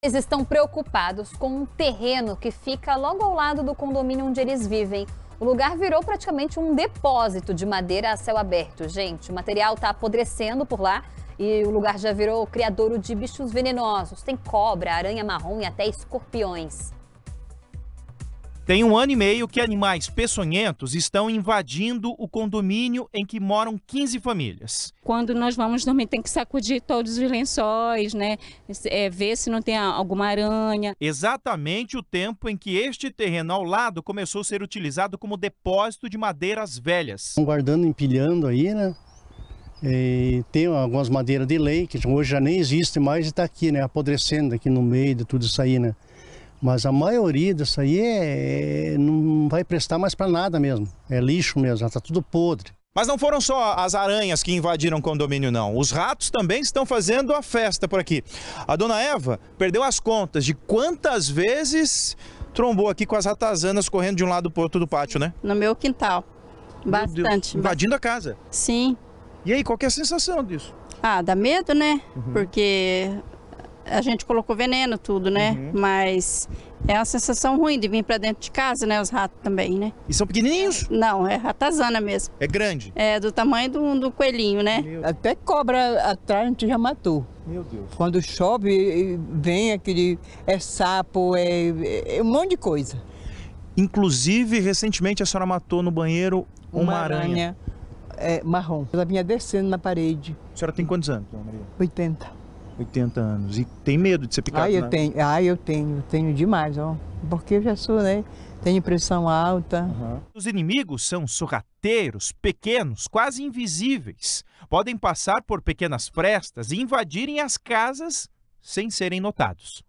Eles estão preocupados com um terreno que fica logo ao lado do condomínio onde eles vivem. O lugar virou praticamente um depósito de madeira a céu aberto, gente. O material está apodrecendo por lá e o lugar já virou criadouro de bichos venenosos. Tem cobra, aranha marrom e até escorpiões. Tem um ano e meio que animais peçonhentos estão invadindo o condomínio em que moram 15 famílias. Quando nós vamos dormir, tem que sacudir todos os lençóis, né? É, ver se não tem alguma aranha. Exatamente o tempo em que este terreno ao lado começou a ser utilizado como depósito de madeiras velhas. Guardando, empilhando aí, né? E tem algumas madeiras de lei que hoje já nem existe mais e está aqui, né? Apodrecendo aqui no meio de tudo isso aí, né? Mas a maioria disso aí é, é não vai prestar mais para nada mesmo. É lixo mesmo, está tudo podre. Mas não foram só as aranhas que invadiram o condomínio, não. Os ratos também estão fazendo a festa por aqui. A dona Eva perdeu as contas de quantas vezes trombou aqui com as ratazanas correndo de um lado para outro do pátio, né? No meu quintal. Bastante. Meu invadindo a casa? Sim. E aí, qual que é a sensação disso? Ah, dá medo, né? Uhum. Porque a gente colocou veneno tudo, né? Uhum. Mas é uma sensação ruim de vir para dentro de casa, né? Os ratos também, né? E são pequenininhos? Não, é ratazana mesmo. É grande? É, do tamanho do, do coelhinho, né? Até cobra atrás a gente já matou. Meu Deus. Quando chove, vem aquele... é sapo, é, é um monte de coisa. Inclusive, recentemente a senhora matou no banheiro uma, uma aranha. aranha é, marrom. Ela vinha descendo na parede. A senhora tem quantos anos, Maria? 80. 80 anos e tem medo de ser picado. Ah, eu né? tenho, ah, eu tenho, tenho demais, ó. Porque eu já sou, né? Tenho pressão alta. Uhum. Os inimigos são sorrateiros, pequenos, quase invisíveis. Podem passar por pequenas frestas e invadirem as casas sem serem notados.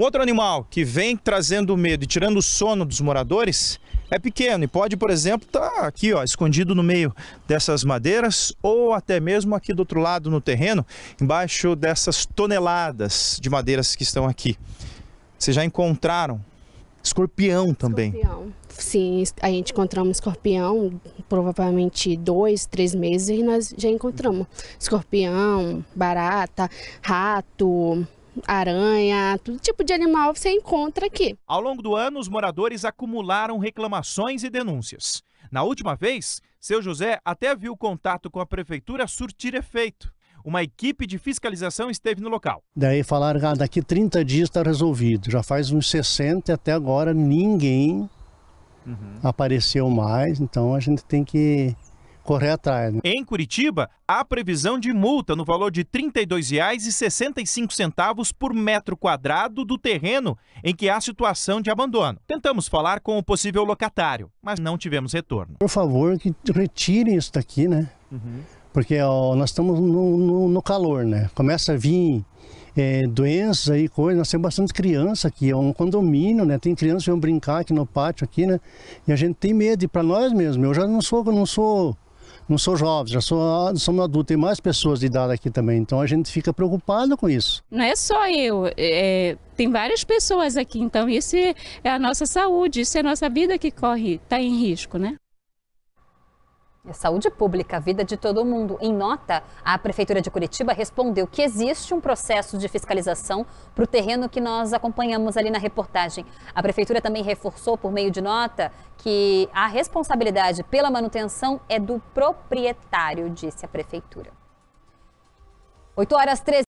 Um outro animal que vem trazendo medo e tirando o sono dos moradores é pequeno e pode, por exemplo, estar tá aqui, ó, escondido no meio dessas madeiras ou até mesmo aqui do outro lado no terreno, embaixo dessas toneladas de madeiras que estão aqui. Vocês já encontraram escorpião também? Escorpião. Sim, a gente encontramos escorpião, provavelmente dois, três meses, e nós já encontramos escorpião, barata, rato, aranha, todo tipo de animal você encontra aqui. Ao longo do ano, os moradores acumularam reclamações e denúncias. Na última vez, seu José até viu o contato com a prefeitura surtir efeito. Uma equipe de fiscalização esteve no local. Daí falaram, ah, daqui 30 dias está resolvido. Já faz uns 60 e até agora ninguém uhum. apareceu mais. Então a gente tem que correr atrás. Né? Em Curitiba, há previsão de multa no valor de R$ 32,65 por metro quadrado do terreno em que há situação de abandono. Tentamos falar com o possível locatário, mas não tivemos retorno. Por favor, que retirem isso daqui, né? Uhum. Porque ó, nós estamos no, no, no, calor, né? Começa a vir é, doenças e coisas. Nós temos bastante criança aqui, é um condomínio, né? Tem crianças que vão brincar aqui no pátio aqui, né? E a gente tem medo, para nós mesmos. Eu já não sou, não sou não sou jovem, já sou, sou adulto, tem mais pessoas de idade aqui também, então a gente fica preocupado com isso. Não é só eu, é, tem várias pessoas aqui, então isso é a nossa saúde, isso é a nossa vida que corre, está em risco, né? É saúde pública, a vida de todo mundo. Em nota, a Prefeitura de Curitiba respondeu que existe um processo de fiscalização para o terreno que nós acompanhamos ali na reportagem. A Prefeitura também reforçou, por meio de nota, que a responsabilidade pela manutenção é do proprietário, disse a Prefeitura. 8 horas 13.